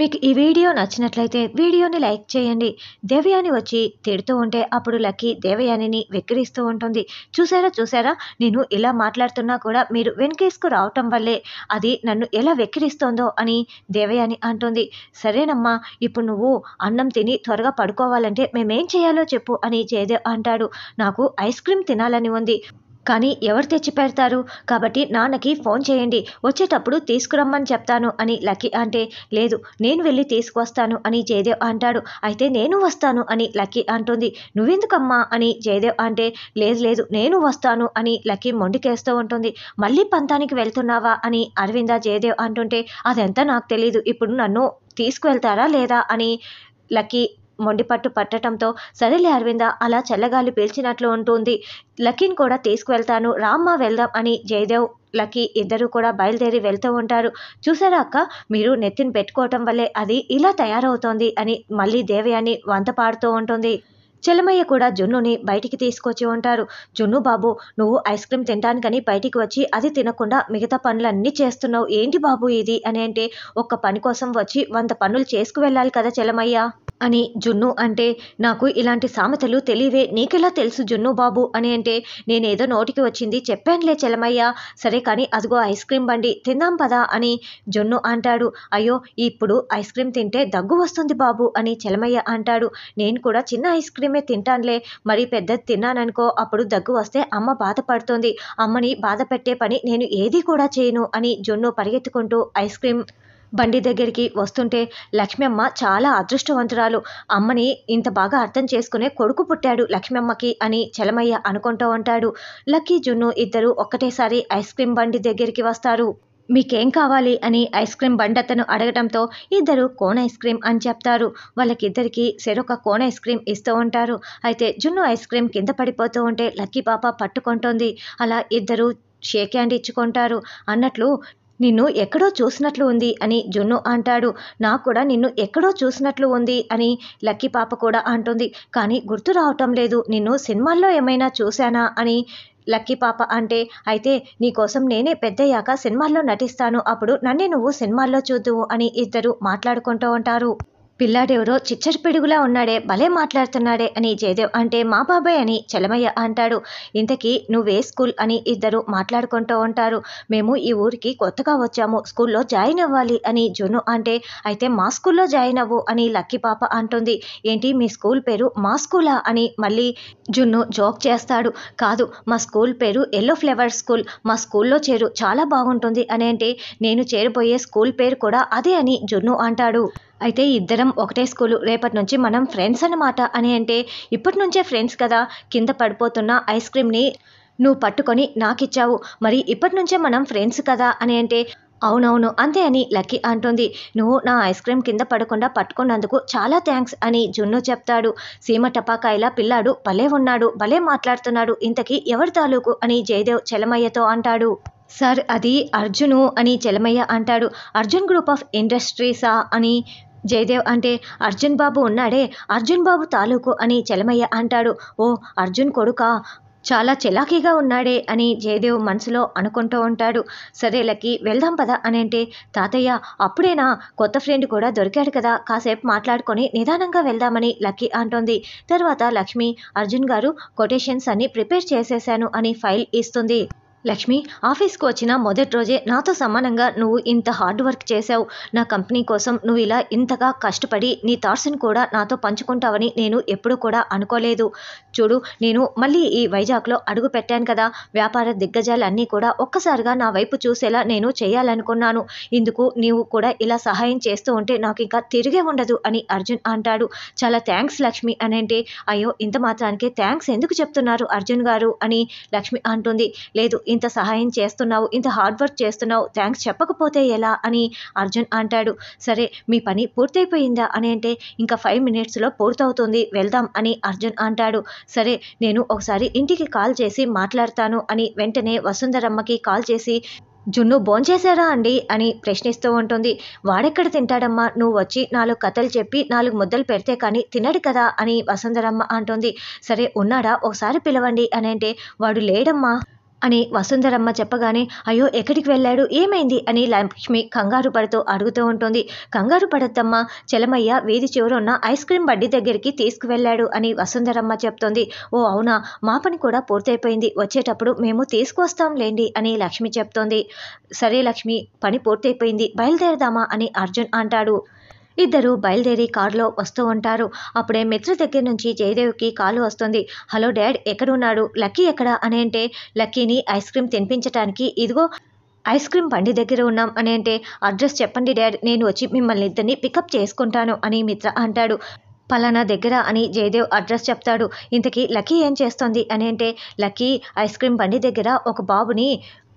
మీకు ఈ వీడియో నచ్చినట్లయితే వీడియోని లైక్ చేయండి దేవయాని వచ్చి తిడుతూ ఉంటే అప్పుడు లక్కీ దేవయానిని వెక్కిరిస్తూ ఉంటుంది చూసారా చూసారా నేను ఇలా మాట్లాడుతున్నా కూడా మీరు వెనకేసుకు రావటం వల్లే అది నన్ను ఎలా వెక్కిరిస్తోందో అని దేవయాని అంటుంది సరేనమ్మా ఇప్పుడు నువ్వు అన్నం తిని త్వరగా పడుకోవాలంటే మేమేం చేయాలో చెప్పు అని చేదే అంటాడు నాకు ఐస్ క్రీమ్ తినాలని ఉంది కానీ ఎవరు తెచ్చి పెడతారు కాబట్టి నాన్నకి ఫోన్ చేయండి వచ్చేటప్పుడు తీసుకురమ్మని చెప్తాను అని లక్కీ అంటే లేదు నేను వెళ్ళి తీసుకువస్తాను అని జయదేవ్ అంటాడు అయితే నేను వస్తాను అని లక్కీ అంటుంది నువ్వెందుకమ్మా అని జయదేవ్ అంటే లేదు లేదు నేను వస్తాను అని లక్కీ మొండికేస్తూ ఉంటుంది మళ్ళీ పంతానికి వెళ్తున్నావా అని అరవింద జయదేవ్ అంటుంటే అదంతా నాకు తెలియదు ఇప్పుడు నన్ను తీసుకువెళ్తారా లేదా అని లక్కీ మొండిపట్టు పట్టటంతో సరేలే అరవింద అలా చల్లగాలి పీల్చినట్లు ఉంటుంది లక్కీని కూడా తీసుకువెళ్తాను రామ్మ వెళ్దాం అని జయదేవ్ లక్కీ ఇద్దరు కూడా బయలుదేరి వెళ్తూ ఉంటారు చూసారా అక్క మీరు నెత్తిని పెట్టుకోవటం వల్లే అది ఇలా తయారవుతోంది అని మళ్ళీ దేవయాని వంత పాడుతూ ఉంటుంది చెలమయ్య కూడా జున్నుని బయటికి తీసుకొచ్చి ఉంటారు జున్ను బాబు నువ్వు ఐస్ క్రీమ్ తినడానికని బయటికి వచ్చి అది తినకుండా మిగతా పనులన్నీ చేస్తున్నావు ఏంటి బాబు ఇది అని అంటే ఒక్క పని కోసం వచ్చి వంద పనులు చేసుకు వెళ్ళాలి కదా చెలమయ్య అని జున్ను అంటే నాకు ఇలాంటి సామెతలు తెలివే నీకెలా తెలుసు జున్ను బాబు అని అంటే నేనేదో నోటికి వచ్చింది చెప్పానులే చెలమయ్య సరే కానీ అదిగో ఐస్ క్రీమ్ బండి తిందాం పదా అని జున్ను అంటాడు అయ్యో ఇప్పుడు ఐస్ క్రీమ్ తింటే దగ్గు వస్తుంది బాబు అని చెలమయ్య అంటాడు నేను కూడా చిన్న ఐస్ క్రీమే తింటానులే మరి పెద్ద తిన్నాననుకో అప్పుడు దగ్గు వస్తే అమ్మ బాధపడుతుంది అమ్మని బాధ పెట్టే పని నేను ఏది కూడా చేయను అని జున్ను పరిగెత్తుకుంటూ ఐస్ క్రీమ్ బండి దగ్గరికి వస్తుంటే లక్ష్మమ్మ చాలా అదృష్టవంతురాలు అమ్మని ఇంత బాగా అర్థం చేసుకునే కొడుకు పుట్టాడు లక్ష్మమ్మకి అని చలమయ్య అనుకుంటూ ఉంటాడు లక్కీ జున్ను ఇద్దరు ఒక్కటేసారి ఐస్ క్రీమ్ బండి దగ్గరికి వస్తారు మీకేం కావాలి అని ఐస్ క్రీమ్ బండతను అడగడంతో ఇద్దరు కోన్ ఐస్ క్రీమ్ అని చెప్తారు వాళ్ళకిద్దరికి సెరొక కోన్ ఐస్ క్రీమ్ ఇస్తూ ఉంటారు అయితే జున్ను ఐస్ క్రీమ్ కింద పడిపోతూ ఉంటే లక్కీ పాప పట్టుకుంటుంది అలా ఇద్దరు షేక్ హ్యాండ్ ఇచ్చుకుంటారు అన్నట్లు నిన్ను ఎక్కడో చూసినట్లు ఉంది అని జున్ను అంటాడు నాకు కూడా నిన్ను ఎక్కడో చూసినట్లు ఉంది అని లక్కీ పాప కూడా అంటుంది కానీ గుర్తు రావటం లేదు నిన్ను సినిమాల్లో ఏమైనా చూశానా అని లక్కీ పాప అంటే అయితే నీకోసం నేనే పెద్దయ్యాక సినిమాల్లో నటిస్తాను అప్పుడు నన్నే నువ్వు సినిమాల్లో చూద్దువు అని ఇద్దరు మాట్లాడుకుంటూ ఉంటారు పిల్లాడెవరో పిడుగులా ఉన్నాడే భలే మాట్లాడుతున్నాడే అని జయదేవ్ అంటే మా బాబాయ్ అని చలమయ్య అంటాడు ఇంతకీ నువ్వే స్కూల్ అని ఇద్దరు మాట్లాడుకుంటూ ఉంటారు మేము ఈ ఊరికి కొత్తగా వచ్చాము స్కూల్లో జాయిన్ అవ్వాలి అని జును అంటే అయితే మా స్కూల్లో జాయిన్ అవ్వు అని లక్కీ పాప అంటుంది ఏంటి మీ స్కూల్ పేరు మా స్కూలా అని మళ్ళీ జున్ను జోక్ చేస్తాడు కాదు మా స్కూల్ పేరు ఎల్లో ఫ్లేవర్ స్కూల్ మా స్కూల్లో చేరు చాలా బాగుంటుంది అని అంటే నేను చేరిపోయే స్కూల్ పేరు కూడా అదే అని జున్ను అంటాడు అయితే ఇద్దరం ఒకటే స్కూలు రేపటి నుంచి మనం ఫ్రెండ్స్ అనమాట అని అంటే ఇప్పటి నుంచే ఫ్రెండ్స్ కదా కింద పడిపోతున్న ఐస్ క్రీమ్ని నువ్వు పట్టుకొని నాకిచ్చావు మరి ఇప్పటి నుంచే మనం ఫ్రెండ్స్ కదా అని అంటే అవునవును అంతే అని లక్కీ అంటుంది నువ్వు నా ఐస్ క్రీమ్ కింద పడకుండా పట్టుకున్నందుకు చాలా థ్యాంక్స్ అని జున్ను చెప్తాడు సీమ టపాకాయల పిల్లాడు భలే ఉన్నాడు భలే మాట్లాడుతున్నాడు ఇంతకీ ఎవరి తాలూకు అని జయదేవ్ చెలమయ్యతో అంటాడు సార్ అది అర్జును అని చలమయ్య అంటాడు అర్జున్ గ్రూప్ ఆఫ్ ఇండస్ట్రీసా అని జయదేవ్ అంటే అర్జున్ బాబు ఉన్నాడే అర్జున్ బాబు తాలూకు అని చలమయ్య అంటాడు ఓ అర్జున్ కొడుక చాలా చిలాకీగా ఉన్నాడే అని జయదేవ్ మనసులో అనుకుంటూ ఉంటాడు సరే లక్కి వెళ్దాం పదా అని అంటే తాతయ్య అప్పుడేనా కొత్త ఫ్రెండ్ కూడా దొరికాడు కదా కాసేపు మాట్లాడుకొని నిదానంగా వెళ్దామని లక్కీ అంటోంది తర్వాత లక్ష్మి అర్జున్ గారు కొటేషన్స్ అన్ని ప్రిపేర్ చేసేశాను అని ఫైల్ ఇస్తుంది లక్ష్మి ఆఫీస్కి వచ్చిన మొదటి రోజే నాతో సమానంగా నువ్వు ఇంత హార్డ్ వర్క్ చేశావు నా కంపెనీ కోసం నువ్వు ఇలా ఇంతగా కష్టపడి నీ థాట్స్ని కూడా నాతో పంచుకుంటావని నేను ఎప్పుడూ కూడా అనుకోలేదు చూడు నేను మళ్ళీ ఈ వైజాగ్లో అడుగు పెట్టాను కదా వ్యాపార దిగ్గజాలు అన్నీ కూడా ఒక్కసారిగా నా వైపు చూసేలా నేను చేయాలనుకున్నాను ఇందుకు నీవు కూడా ఇలా సహాయం చేస్తూ ఉంటే నాకు ఇంకా తిరిగే ఉండదు అని అర్జున్ అంటాడు చాలా థ్యాంక్స్ లక్ష్మి అంటే అయ్యో ఇంత మాత్రానికే థ్యాంక్స్ ఎందుకు చెప్తున్నారు అర్జున్ గారు అని లక్ష్మి అంటుంది లేదు ఇంత సహాయం చేస్తున్నావు ఇంత హార్డ్ వర్క్ చేస్తున్నావు థ్యాంక్స్ చెప్పకపోతే ఎలా అని అర్జున్ అంటాడు సరే మీ పని పూర్తయిపోయిందా అని అంటే ఇంకా ఫైవ్ మినిట్స్లో పూర్తవుతుంది వెళ్దాం అని అర్జున్ అంటాడు సరే నేను ఒకసారి ఇంటికి కాల్ చేసి మాట్లాడతాను అని వెంటనే వసుంధరమ్మకి కాల్ చేసి జున్ను భోంచేశారా అండి అని ప్రశ్నిస్తూ ఉంటుంది వాడెక్కడ తింటాడమ్మా నువ్వు వచ్చి నాలుగు కథలు చెప్పి నాలుగు ముద్దలు పెడితే కానీ తినడు కదా అని వసుంధరమ్మ అంటుంది సరే ఉన్నాడా ఒకసారి పిలవండి అని అంటే వాడు లేడమ్మా అని వసుంధరమ్మ చెప్పగానే అయ్యో ఎక్కడికి వెళ్ళాడు ఏమైంది అని లక్ష్మి కంగారు పడుతూ అడుగుతూ ఉంటుంది కంగారు పడద్దమ్మా చలమయ్య వీధి చివర ఉన్న ఐస్ క్రీమ్ బడ్డీ దగ్గరికి తీసుకువెళ్ళాడు అని వసుంధరమ్మ చెప్తోంది ఓ అవునా మా పని కూడా పూర్తయిపోయింది వచ్చేటప్పుడు మేము తీసుకొస్తాం లేండి అని లక్ష్మి చెప్తోంది సరే లక్ష్మి పని పూర్తయిపోయింది బయలుదేరదామా అని అర్జున్ అంటాడు ఇద్దరు బయలుదేరి కారులో వస్తూ ఉంటారు అప్పుడే మిత్ర దగ్గర నుంచి జయదేవ్కి కాలు వస్తుంది హలో డాడ్ ఎక్కడున్నాడు లక్కీ ఎక్కడ అనేంటే లక్కీని ఐస్ క్రీమ్ తినిపించడానికి ఇదిగో ఐస్ క్రీమ్ బండి దగ్గర ఉన్నాం అని అంటే అడ్రస్ చెప్పండి డాడ్ నేను వచ్చి మిమ్మల్ని ఇద్దరిని పికప్ చేసుకుంటాను అని మిత్ర అంటాడు పలానా దగ్గర అని జయదేవ్ అడ్రస్ చెప్తాడు ఇంతకీ లక్కీ ఏం చేస్తుంది అని అంటే లక్కీ ఐస్ క్రీమ్ బండి దగ్గర ఒక బాబుని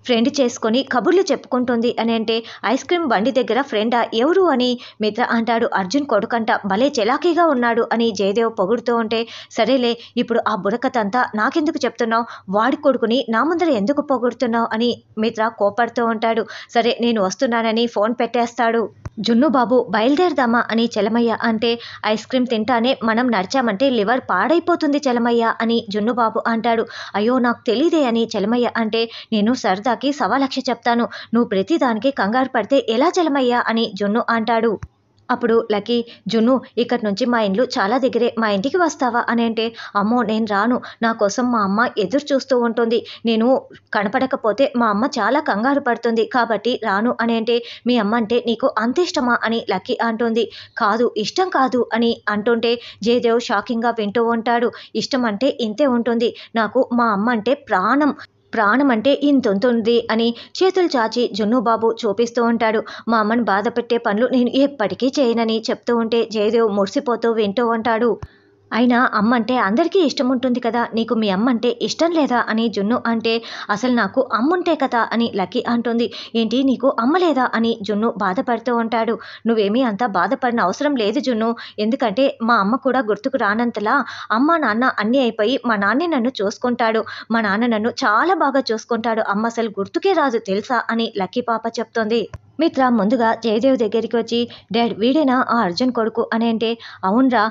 ఫ్రెండ్ చేసుకొని కబుర్లు చెప్పుకుంటుంది అని అంటే ఐస్ క్రీమ్ బండి దగ్గర ఫ్రెండా ఎవరు అని మిత్ర అంటాడు అర్జున్ కొడుకంట భలే చెలాకీగా ఉన్నాడు అని జయదేవ్ పొగుడుతూ ఉంటే సరేలే ఇప్పుడు ఆ బురకతంతా నాకెందుకు చెప్తున్నావు వాడి కొడుకుని నా ముందర ఎందుకు పొగుడుతున్నావు అని మిత్ర కోపడుతూ ఉంటాడు సరే నేను వస్తున్నానని ఫోన్ పెట్టేస్తాడు జున్నుబాబు బయలుదేరదామా అని చలమయ్య అంటే ఐస్ క్రీమ్ తింటానే మనం నడిచామంటే లివర్ పాడైపోతుంది చలమయ్య అని జున్నుబాబు అంటాడు అయ్యో నాకు తెలియదే అని చలమయ్య అంటే నేను సరదాకి సవా చెప్తాను నువ్వు ప్రతిదానికి కంగారు పడితే ఎలా చలమయ్య అని జున్ను అంటాడు అప్పుడు లక్కీ జున్ను ఇక్కడి నుంచి మా ఇండ్లు చాలా దగ్గరే మా ఇంటికి వస్తావా అని అంటే అమ్మో నేను రాను నా కోసం మా అమ్మ ఎదురు చూస్తూ ఉంటుంది నేను కనపడకపోతే మా అమ్మ చాలా కంగారు పడుతుంది కాబట్టి రాను అని అంటే మీ అమ్మ అంటే నీకు అంత ఇష్టమా అని లక్కీ అంటుంది కాదు ఇష్టం కాదు అని అంటుంటే జయదేవ్ షాకింగ్గా వింటూ ఉంటాడు ఇష్టం అంటే ఇంతే ఉంటుంది నాకు మా అమ్మ అంటే ప్రాణం ప్రాణం అంటే ఇంతొంతుంది అని చేతులు చాచి జున్నుబాబు చూపిస్తూ ఉంటాడు మా అమ్మను బాధ పెట్టే పనులు నేను ఎప్పటికీ చేయనని చెప్తూ ఉంటే జయదేవ్ మురిసిపోతూ వింటూ ఉంటాడు అయినా అమ్మంటే అందరికీ ఇష్టం ఉంటుంది కదా నీకు మీ అమ్మంటే ఇష్టం లేదా అని జున్ను అంటే అసలు నాకు అమ్ముంటే కదా అని లక్కీ అంటుంది ఏంటి నీకు అమ్మ లేదా అని జున్ను బాధపడుతూ ఉంటాడు నువ్వేమీ అంత బాధపడిన అవసరం లేదు జున్ను ఎందుకంటే మా అమ్మ కూడా గుర్తుకు రానంతలా అమ్మ నాన్న అన్నీ అయిపోయి మా నాన్నే నన్ను చూసుకుంటాడు మా నాన్న నన్ను చాలా బాగా చూసుకుంటాడు అమ్మ అసలు గుర్తుకే రాదు తెలుసా అని లక్కీ పాప చెప్తోంది మిత్ర ముందుగా జయదేవ్ దగ్గరికి వచ్చి డాడ్ వీడేనా ఆ అర్జున్ కొడుకు అని అంటే అవునరా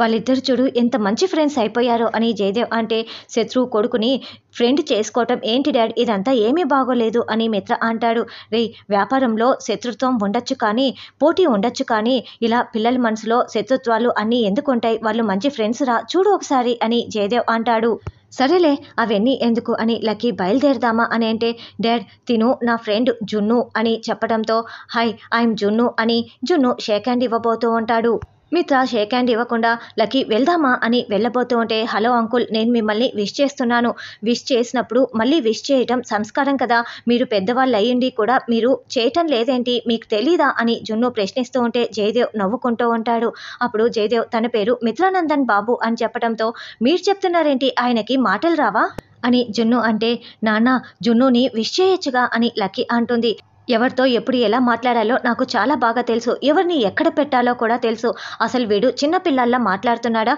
వాళ్ళిద్దరు చూడు ఎంత మంచి ఫ్రెండ్స్ అయిపోయారో అని జయదేవ్ అంటే శత్రువు కొడుకుని ఫ్రెండ్ చేసుకోవటం ఏంటి డాడ్ ఇదంతా ఏమీ బాగోలేదు అని మిత్ర అంటాడు రే వ్యాపారంలో శత్రుత్వం ఉండొచ్చు కానీ పోటీ ఉండొచ్చు కానీ ఇలా పిల్లల మనసులో శత్రుత్వాలు అన్నీ ఎందుకు ఉంటాయి వాళ్ళు మంచి ఫ్రెండ్స్ రా చూడు ఒకసారి అని జయదేవ్ అంటాడు సరేలే అవన్నీ ఎందుకు అని లక్కీ బయలుదేరదామా అని అంటే డాడ్ తిను నా ఫ్రెండ్ జున్ను అని చెప్పడంతో హై ఐఎమ్ జున్ను అని జున్ను షేక్ హ్యాండ్ ఇవ్వబోతూ ఉంటాడు మిత్ర షేక్ హ్యాండ్ ఇవ్వకుండా లక్కీ వెళ్దామా అని వెళ్ళబోతూ ఉంటే హలో అంకుల్ నేను మిమ్మల్ని విష్ చేస్తున్నాను విష్ చేసినప్పుడు మళ్ళీ విష్ చేయటం సంస్కారం కదా మీరు పెద్దవాళ్ళు అయ్యండి కూడా మీరు చేయటం లేదేంటి మీకు తెలీదా అని జున్ను ప్రశ్నిస్తూ ఉంటే జయదేవ్ నవ్వుకుంటూ ఉంటాడు అప్పుడు జయదేవ్ తన పేరు మిత్రానందన్ బాబు అని చెప్పడంతో మీరు చెప్తున్నారేంటి ఆయనకి మాటలు రావా అని జున్ను అంటే నాన్న జున్నుని విష్ చేయొచ్చుగా అని లక్కీ అంటుంది ఎవరితో ఎప్పుడు ఎలా మాట్లాడాలో నాకు చాలా బాగా తెలుసు ఎవరిని ఎక్కడ పెట్టాలో కూడా తెలుసు అసలు వీడు చిన్నపిల్లల్లా మాట్లాడుతున్నాడా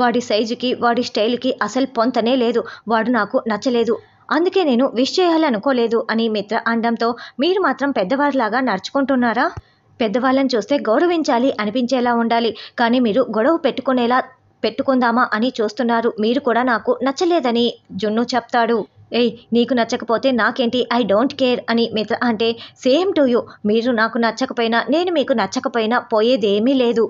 వాడి సైజుకి వాడి స్టైల్కి అసలు పొంతనే లేదు వాడు నాకు నచ్చలేదు అందుకే నేను విష్ చేయాలనుకోలేదు అని మిత్ర అనడంతో మీరు మాత్రం పెద్దవారిలాగా నడుచుకుంటున్నారా పెద్దవాళ్ళని చూస్తే గౌరవించాలి అనిపించేలా ఉండాలి కానీ మీరు గొడవ పెట్టుకునేలా పెట్టుకుందామా అని చూస్తున్నారు మీరు కూడా నాకు నచ్చలేదని జున్ను చెప్తాడు ఏయ్ నీకు నచ్చకపోతే నాకేంటి ఐ డోంట్ కేర్ అని మిత్ర అంటే సేమ్ టు యూ మీరు నాకు నచ్చకపోయినా నేను మీకు నచ్చకపోయినా పోయేదేమీ లేదు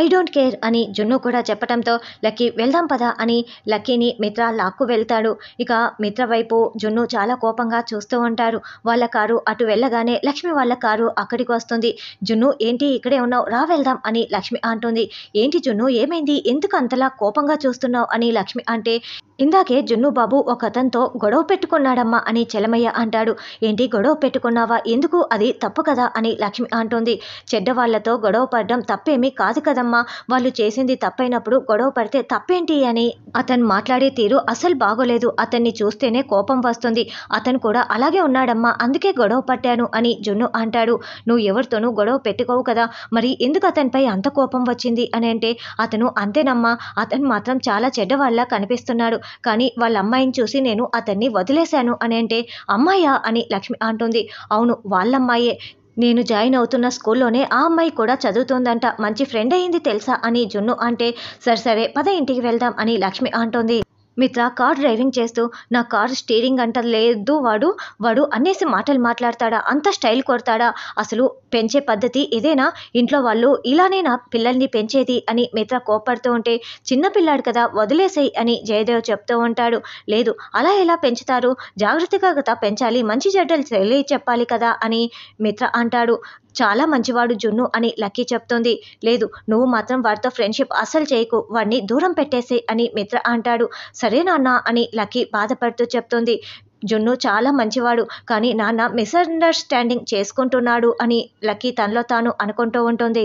ఐ డోంట్ కేర్ అని జున్ను కూడా చెప్పడంతో లక్కీ వెళ్దాం పదా అని లక్కీని మిత్ర లాక్కు వెళ్తాడు ఇక మిత్ర వైపు జున్ను చాలా కోపంగా చూస్తూ ఉంటారు వాళ్ళ కారు అటు వెళ్ళగానే లక్ష్మి వాళ్ళ కారు అక్కడికి వస్తుంది జున్ను ఏంటి ఇక్కడే ఉన్నావు రా వెళ్దాం అని లక్ష్మి అంటుంది ఏంటి జున్ను ఏమైంది ఎందుకు అంతలా కోపంగా చూస్తున్నావు అని లక్ష్మి అంటే ఇందాకే జున్నుబాబు ఒక అతనితో గొడవ పెట్టుకున్నాడమ్మా అని చెలమయ్య అంటాడు ఏంటి గొడవ పెట్టుకున్నావా ఎందుకు అది తప్పు కదా అని లక్ష్మి అంటుంది చెడ్డవాళ్లతో గొడవ పడడం తప్పేమీ కాదు కదమ్మా వాళ్ళు చేసింది తప్పైనప్పుడు గొడవ పడితే తప్పేంటి అని అతను మాట్లాడే తీరు అసలు బాగోలేదు అతన్ని చూస్తేనే కోపం వస్తుంది అతను కూడా అలాగే ఉన్నాడమ్మా అందుకే గొడవ పట్టాను అని జున్ను అంటాడు నువ్వు ఎవరితోనూ గొడవ పెట్టుకోవు కదా మరి ఎందుకు అతనిపై అంత కోపం వచ్చింది అని అంటే అతను అంతేనమ్మా అతను మాత్రం చాలా చెడ్డవాళ్ళ కనిపిస్తున్నాడు కానీ వాళ్ళ అమ్మాయిని చూసి నేను అతన్ని వదిలేశాను అని అంటే అమ్మాయా అని లక్ష్మి అంటుంది అవును వాళ్ళమ్మాయే నేను జాయిన్ అవుతున్న స్కూల్లోనే ఆ అమ్మాయి కూడా చదువుతోందంట మంచి ఫ్రెండ్ అయింది తెలుసా అని జున్ను అంటే సరే సరే పద ఇంటికి వెళ్దాం అని లక్ష్మి అంటోంది మిత్ర కార్ డ్రైవింగ్ చేస్తూ నా కార్ స్టీరింగ్ అంట లేదు వాడు వాడు అనేసి మాటలు మాట్లాడతాడా అంత స్టైల్ కొడతాడా అసలు పెంచే పద్ధతి ఇదేనా ఇంట్లో వాళ్ళు ఇలానే నా పిల్లల్ని పెంచేది అని మిత్ర కోపడుతూ ఉంటే చిన్నపిల్లాడు కదా వదిలేసేయి అని జయదేవ్ చెప్తూ ఉంటాడు లేదు అలా ఎలా పెంచుతారు జాగ్రత్తగా కదా పెంచాలి మంచి చెడ్డలు తెలియ చెప్పాలి కదా అని మిత్ర అంటాడు చాలా మంచివాడు జున్ను అని లక్కీ చెప్తోంది లేదు నువ్వు మాత్రం వాడితో ఫ్రెండ్షిప్ అస్సలు చేయకు వాడిని దూరం పెట్టేసే అని మిత్ర అంటాడు సరే నాన్న అని లక్కీ బాధపడుతూ చెప్తోంది జున్ను చాలా మంచివాడు కానీ నాన్న మిస్అండర్స్టాండింగ్ చేసుకుంటున్నాడు అని లక్కీ తనలో తాను అనుకుంటూ ఉంటుంది